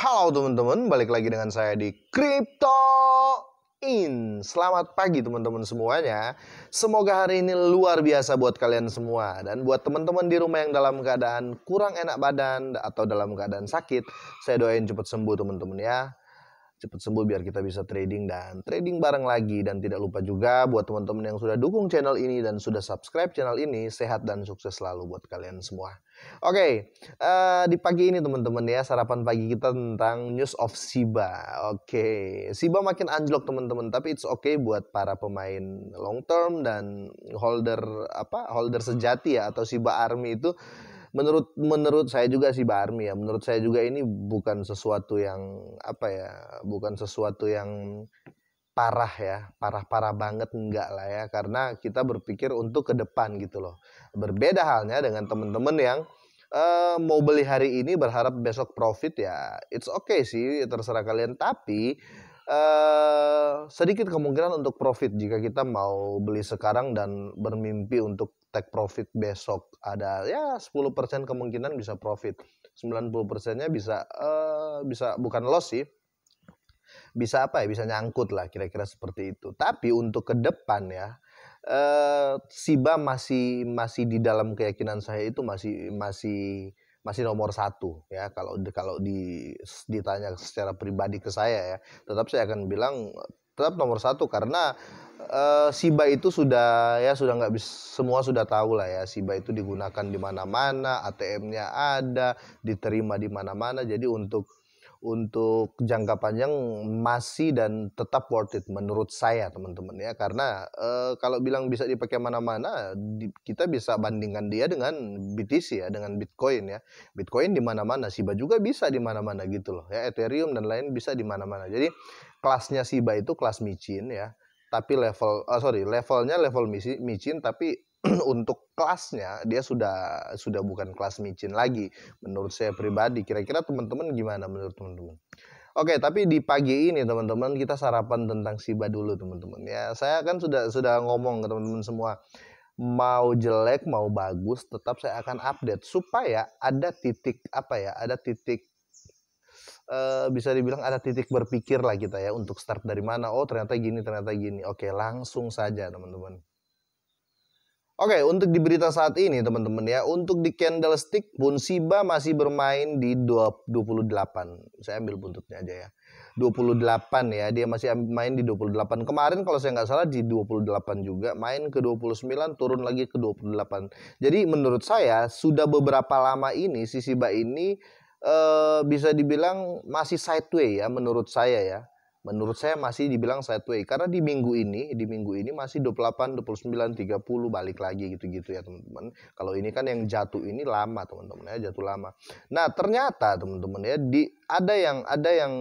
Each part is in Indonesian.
Halo teman-teman, balik lagi dengan saya di Crypto In. Selamat pagi teman-teman semuanya. Semoga hari ini luar biasa buat kalian semua dan buat teman-teman di rumah yang dalam keadaan kurang enak badan atau dalam keadaan sakit, saya doain cepat sembuh teman-teman ya cepat sembuh biar kita bisa trading dan trading bareng lagi. Dan tidak lupa juga buat teman-teman yang sudah dukung channel ini dan sudah subscribe channel ini, sehat dan sukses selalu buat kalian semua. Oke, okay, uh, eh, di pagi ini teman-teman ya, sarapan pagi kita tentang news of Siba. Oke, okay. Siba makin anjlok teman-teman, tapi it's okay buat para pemain long term dan holder apa holder sejati ya atau Siba Army itu menurut menurut saya juga sih Mbak Armi ya menurut saya juga ini bukan sesuatu yang apa ya bukan sesuatu yang parah ya parah parah banget enggak lah ya karena kita berpikir untuk ke depan gitu loh berbeda halnya dengan teman-teman yang uh, mau beli hari ini berharap besok profit ya it's okay sih terserah kalian tapi Uh, sedikit kemungkinan untuk profit jika kita mau beli sekarang dan bermimpi untuk take profit besok ada ya 10% kemungkinan bisa profit. 90%-nya bisa uh, bisa bukan loss sih. Bisa apa ya? Bisa nyangkut lah kira-kira seperti itu. Tapi untuk ke depan ya uh, eh, Siba masih masih di dalam keyakinan saya itu masih masih masih nomor satu ya kalau kalau di, ditanya secara pribadi ke saya ya tetap saya akan bilang tetap nomor satu karena uh, Siba itu sudah ya sudah nggak semua sudah tahu lah ya Siba itu digunakan di mana-mana ATM-nya ada diterima di mana-mana jadi untuk untuk jangka panjang masih dan tetap worth it menurut saya teman-teman ya karena eh, kalau bilang bisa dipakai mana-mana di, kita bisa bandingkan dia dengan BTC ya dengan Bitcoin ya Bitcoin di mana-mana SIBA juga bisa di mana-mana gitu loh ya Ethereum dan lain bisa di mana-mana jadi kelasnya SIBA itu kelas micin ya tapi level oh sorry levelnya level micin tapi untuk kelasnya dia sudah sudah bukan kelas micin lagi menurut saya pribadi. Kira-kira teman-teman gimana menurut teman-teman? Oke, tapi di pagi ini teman-teman kita sarapan tentang Siba dulu teman-teman. Ya, saya kan sudah sudah ngomong ke teman-teman semua mau jelek mau bagus tetap saya akan update supaya ada titik apa ya ada titik Uh, bisa dibilang ada titik berpikir lah kita ya untuk start dari mana oh ternyata gini ternyata gini oke langsung saja teman-teman Oke, untuk di berita saat ini teman-teman ya, untuk di candlestick pun siba masih bermain di 28. Saya ambil buntutnya aja ya. 28 ya, dia masih main di 28. Kemarin kalau saya nggak salah di 28 juga, main ke 29, turun lagi ke 28. Jadi menurut saya sudah beberapa lama ini si Siba ini eh, bisa dibilang masih sideway ya menurut saya ya menurut saya masih dibilang sideways karena di minggu ini di minggu ini masih 28 29 30 balik lagi gitu-gitu ya teman-teman. Kalau ini kan yang jatuh ini lama teman-teman ya jatuh lama. Nah, ternyata teman-teman ya di ada yang ada yang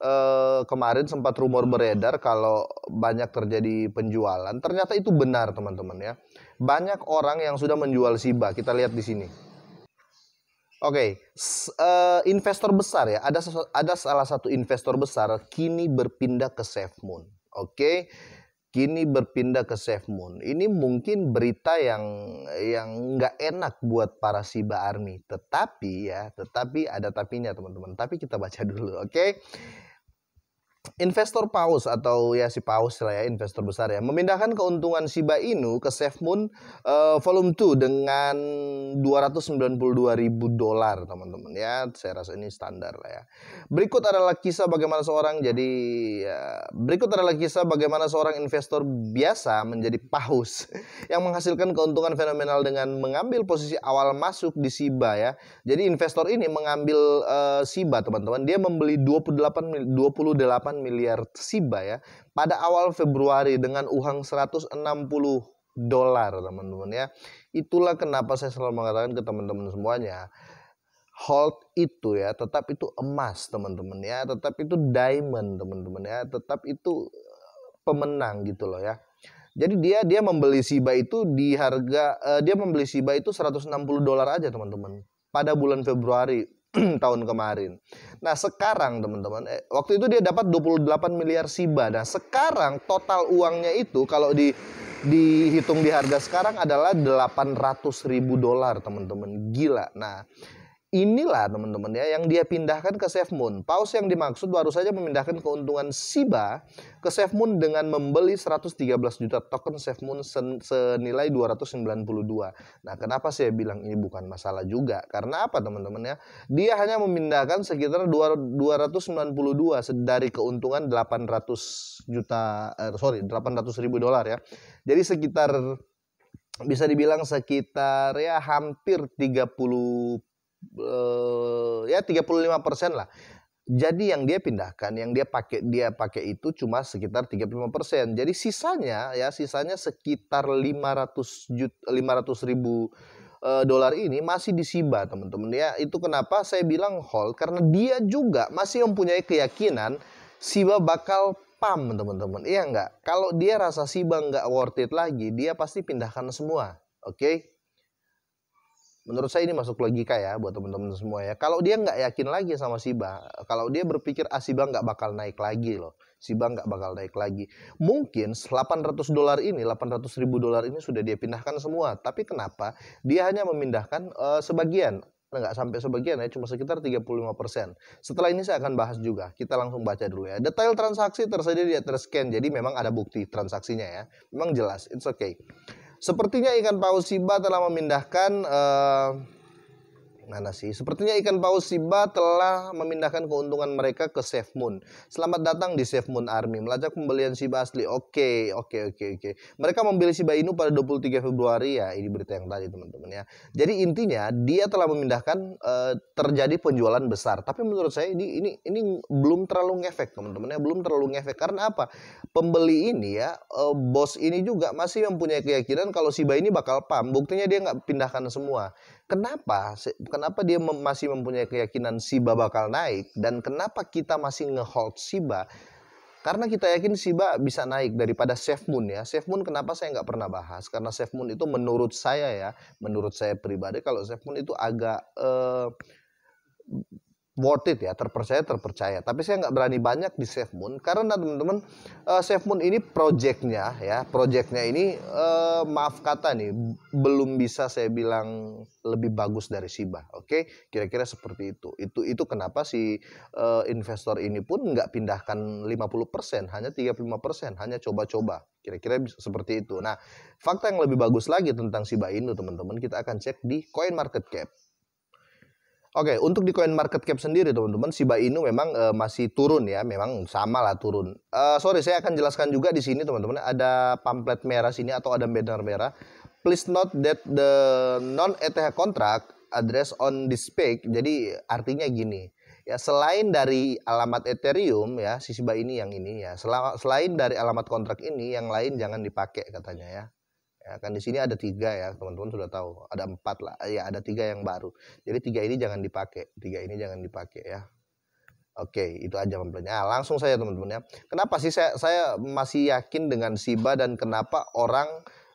eh, kemarin sempat rumor beredar kalau banyak terjadi penjualan. Ternyata itu benar teman-teman ya. Banyak orang yang sudah menjual Siba. Kita lihat di sini. Oke, okay. uh, eh, investor besar ya. Ada ada salah satu investor besar kini berpindah ke SafeMoon. Oke. Okay? Kini berpindah ke SafeMoon. Ini mungkin berita yang yang nggak enak buat para Siba Army. Tetapi ya, tetapi ada tapinya teman-teman. Tapi kita baca dulu, oke? Okay? investor paus atau ya si paus lah ya investor besar ya memindahkan keuntungan Shiba Inu ke SafeMoon uh, eh, volume 2 dengan ribu dolar teman-teman ya saya rasa ini standar lah ya berikut adalah kisah bagaimana seorang jadi ya, berikut adalah kisah bagaimana seorang investor biasa menjadi paus yang menghasilkan keuntungan fenomenal dengan mengambil posisi awal masuk di Shiba ya jadi investor ini mengambil uh, Shiba teman-teman dia membeli 28 28 miliar SIBA ya pada awal Februari dengan uang 160 dolar teman-teman ya. Itulah kenapa saya selalu mengatakan ke teman-teman semuanya hold itu ya tetap itu emas teman-teman ya tetap itu diamond teman-teman ya tetap itu eh, pemenang gitu loh ya jadi dia dia membeli Shiba itu di harga uh, dia membeli Shiba itu 160 dolar aja teman-teman pada bulan Februari tahun kemarin. Nah sekarang teman-teman, eh, waktu itu dia dapat 28 miliar siba. Nah sekarang total uangnya itu kalau di dihitung di harga sekarang adalah 800 ribu dolar teman-teman. Gila. Nah Inilah teman-teman ya yang dia pindahkan ke Safe Moon. Paus yang dimaksud baru saja memindahkan keuntungan Siba ke Safe Moon dengan membeli 113 juta token Safe Moon sen senilai 292. Nah, kenapa saya bilang ini bukan masalah juga? Karena apa teman-teman ya? Dia hanya memindahkan sekitar 292 dari keuntungan 800 juta eh, sorry 800 ribu dolar ya. Jadi sekitar bisa dibilang sekitar ya hampir 30 uh, ya 35% lah. Jadi yang dia pindahkan, yang dia pakai dia pakai itu cuma sekitar 35%. Jadi sisanya ya sisanya sekitar 500 juta 500 ribu eh, dolar ini masih disiba teman-teman ya. Itu kenapa saya bilang hold karena dia juga masih mempunyai keyakinan Siba bakal pam teman-teman. Iya enggak Kalau dia rasa Siba nggak worth it lagi, dia pasti pindahkan semua. Oke? Okay? menurut saya ini masuk logika ya buat teman-teman semua ya. Kalau dia nggak yakin lagi sama Siba, kalau dia berpikir ah Siba nggak bakal naik lagi loh, Siba nggak bakal naik lagi. Mungkin 800 dolar ini, 800 ribu dolar ini sudah dia pindahkan semua. Tapi kenapa dia hanya memindahkan uh, sebagian? nggak sampai sebagian ya, cuma sekitar 35%. Setelah ini saya akan bahas juga. Kita langsung baca dulu ya. Detail transaksi tersedia di atas scan, jadi memang ada bukti transaksinya ya. Memang jelas, it's okay. Sepertinya ikan paus siba telah memindahkan uh, Mana sih? Sepertinya ikan paus Siba telah memindahkan keuntungan mereka ke Safe Moon. Selamat datang di Safe Moon Army. Melacak pembelian Siba asli. Oke, oke, oke, oke. Mereka membeli Siba Inu pada 23 Februari ya. Ini berita yang tadi teman-teman ya. Jadi intinya dia telah memindahkan eh, terjadi penjualan besar. Tapi menurut saya ini ini ini belum terlalu ngefek teman-teman ya. Belum terlalu ngefek karena apa? Pembeli ini ya eh, bos ini juga masih mempunyai keyakinan kalau Siba ini bakal pam. Buktinya dia nggak pindahkan semua. Kenapa kenapa dia masih mempunyai keyakinan Siba bakal naik dan kenapa kita masih ngehold Siba? Karena kita yakin Siba bisa naik daripada Safe Moon ya. Safe Moon kenapa saya nggak pernah bahas? Karena Safe Moon itu menurut saya ya, menurut saya pribadi kalau Safe Moon itu agak eh, worth it ya terpercaya terpercaya tapi saya nggak berani banyak di Safe Moon karena teman-teman uh, Safe Moon ini projectnya ya projectnya ini uh, maaf kata nih belum bisa saya bilang lebih bagus dari Shiba oke okay? kira-kira seperti itu itu itu kenapa si uh, investor ini pun nggak pindahkan 50% hanya 35% hanya coba-coba kira-kira seperti itu nah fakta yang lebih bagus lagi tentang Shiba Inu teman-teman kita akan cek di Coin Market Cap Oke, okay, untuk di coin market cap sendiri teman-teman, Shiba Inu memang uh, masih turun ya, memang sama lah turun. Uh, sorry, saya akan jelaskan juga di sini teman-teman, ada pamflet merah sini atau ada banner merah. Please note that the non-ETH contract address on this page. Jadi artinya gini, ya selain dari alamat Ethereum ya, si Shiba ini yang ini ya, selain dari alamat kontrak ini, yang lain jangan dipakai katanya ya. Ya, kan di sini ada tiga ya teman-teman sudah tahu ada empat lah eh, ya ada tiga yang baru jadi tiga ini jangan dipakai tiga ini jangan dipakai ya Oke, itu aja teman Nah, langsung saya teman-teman ya. Kenapa sih saya, saya masih yakin dengan Siba dan kenapa orang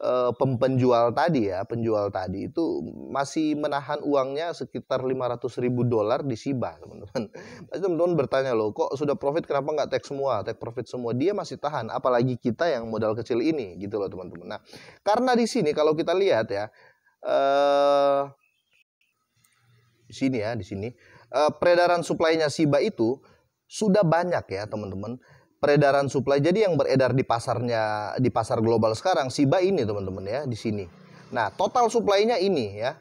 Eh, pem penjual tadi ya, penjual tadi itu masih menahan uangnya sekitar 500 ribu dolar di Siba, teman-teman. Pasti teman-teman bertanya loh, kok sudah profit kenapa nggak take semua, take profit semua? Dia masih tahan, apalagi kita yang modal kecil ini, gitu loh teman-teman. Nah, karena di sini kalau kita lihat ya, eh, di sini ya, di sini eh, peredaran suplainya Siba itu sudah banyak ya teman-teman peredaran supply. Jadi yang beredar di pasarnya di pasar global sekarang Shiba ini teman-teman ya di sini. Nah, total supply-nya ini ya.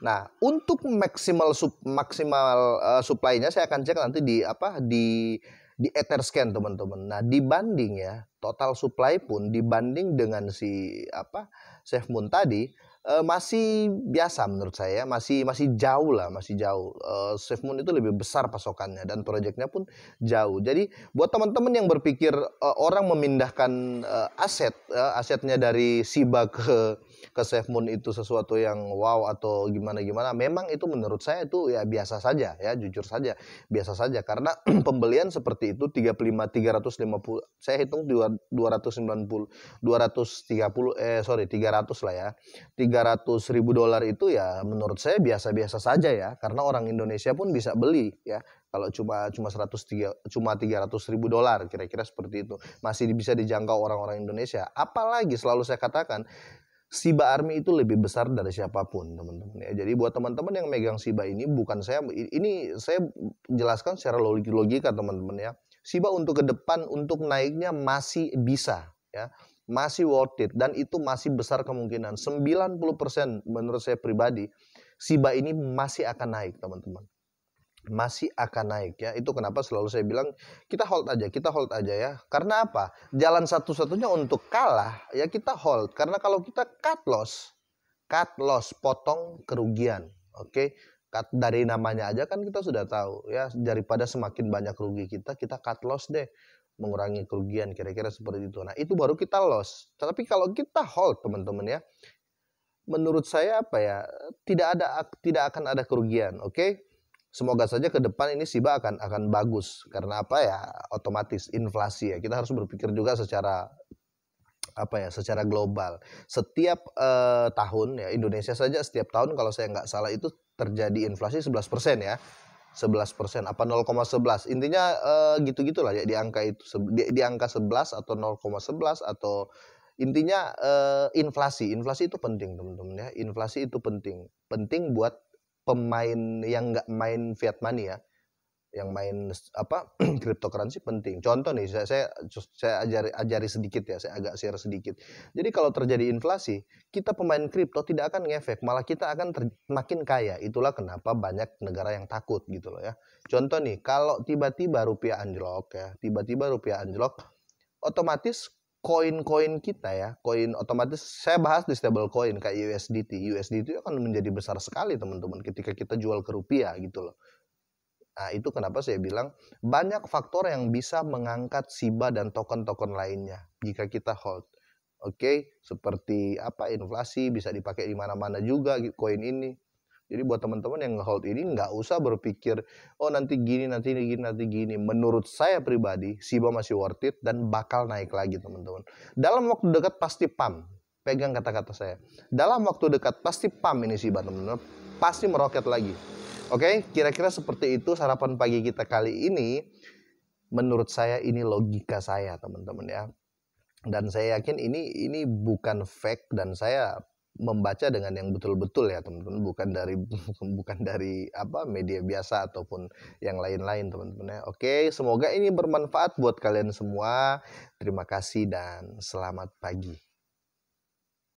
Nah, untuk maksimal sub, maksimal uh, eh, supply-nya saya akan cek nanti di apa di di Etherscan teman-teman. Nah dibanding ya total supply pun dibanding dengan si apa Safe Moon tadi uh, masih biasa menurut saya masih masih jauh lah masih jauh. Uh, eh, Safe Moon itu lebih besar pasokannya dan proyeknya pun jauh. Jadi buat teman-teman yang berpikir uh, orang memindahkan uh, aset uh, asetnya dari Siba ke ke Save moon itu sesuatu yang wow atau gimana gimana memang itu menurut saya itu ya biasa saja ya jujur saja biasa saja karena pembelian seperti itu 35 350 saya hitung 290 230 eh sorry 300 lah ya 300 ribu dolar itu ya menurut saya biasa-biasa saja ya karena orang Indonesia pun bisa beli ya kalau cuma cuma 100 cuma 300 ribu dolar kira-kira seperti itu masih bisa dijangkau orang-orang Indonesia apalagi selalu saya katakan Siba Army itu lebih besar dari siapapun teman-teman ya. Jadi buat teman-teman yang megang Siba ini bukan saya ini saya jelaskan secara logika teman-teman ya. Siba untuk ke depan untuk naiknya masih bisa ya. Masih worth it dan itu masih besar kemungkinan 90% menurut saya pribadi Siba ini masih akan naik teman-teman masih akan naik ya. Itu kenapa selalu saya bilang kita hold aja, kita hold aja ya. Karena apa? Jalan satu-satunya untuk kalah ya kita hold. Karena kalau kita cut loss, cut loss, potong kerugian. Oke. Okay? Cut dari namanya aja kan kita sudah tahu ya daripada semakin banyak rugi kita, kita cut loss deh mengurangi kerugian kira-kira seperti itu. Nah, itu baru kita loss. Tetapi kalau kita hold teman-teman ya, menurut saya apa ya tidak ada tidak akan ada kerugian oke okay? semoga saja ke depan ini SIBA akan akan bagus karena apa ya otomatis inflasi ya kita harus berpikir juga secara apa ya secara global setiap eh, tahun ya Indonesia saja setiap tahun kalau saya nggak salah itu terjadi inflasi 11% ya 11 persen apa 0,11 intinya eh, gitu gitulah ya di angka itu di, di angka 11 atau 0,11 atau intinya eh, inflasi inflasi itu penting teman-teman ya inflasi itu penting penting buat pemain yang nggak main fiat money ya yang main apa cryptocurrency penting. Contoh nih saya saya saya ajari ajari sedikit ya, saya agak share sedikit. Jadi kalau terjadi inflasi, kita pemain kripto tidak akan ngefek, malah kita akan ter, makin kaya. Itulah kenapa banyak negara yang takut gitu loh ya. Contoh nih, kalau tiba-tiba rupiah anjlok ya, tiba-tiba rupiah anjlok, otomatis koin-koin kita ya, koin otomatis saya bahas di stable coin kayak USDT. USDT itu akan menjadi besar sekali teman-teman ketika kita jual ke rupiah gitu loh. Nah, itu kenapa saya bilang banyak faktor yang bisa mengangkat SIBA dan token-token lainnya jika kita hold. Oke, okay? seperti apa inflasi bisa dipakai di mana-mana juga koin ini. Jadi buat teman-teman yang ngehold ini nggak usah berpikir oh nanti gini nanti gini nanti gini. Menurut saya pribadi Siba masih worth it dan bakal naik lagi teman-teman. Dalam waktu dekat pasti pam. Pegang kata-kata saya. Dalam waktu dekat pasti pam ini Siba teman-teman. Pasti meroket lagi. Oke, kira-kira seperti itu sarapan pagi kita kali ini. Menurut saya ini logika saya teman-teman ya dan saya yakin ini ini bukan fake dan saya membaca dengan yang betul-betul ya teman-teman bukan dari bukan dari apa media biasa ataupun yang lain-lain teman-teman ya oke semoga ini bermanfaat buat kalian semua terima kasih dan selamat pagi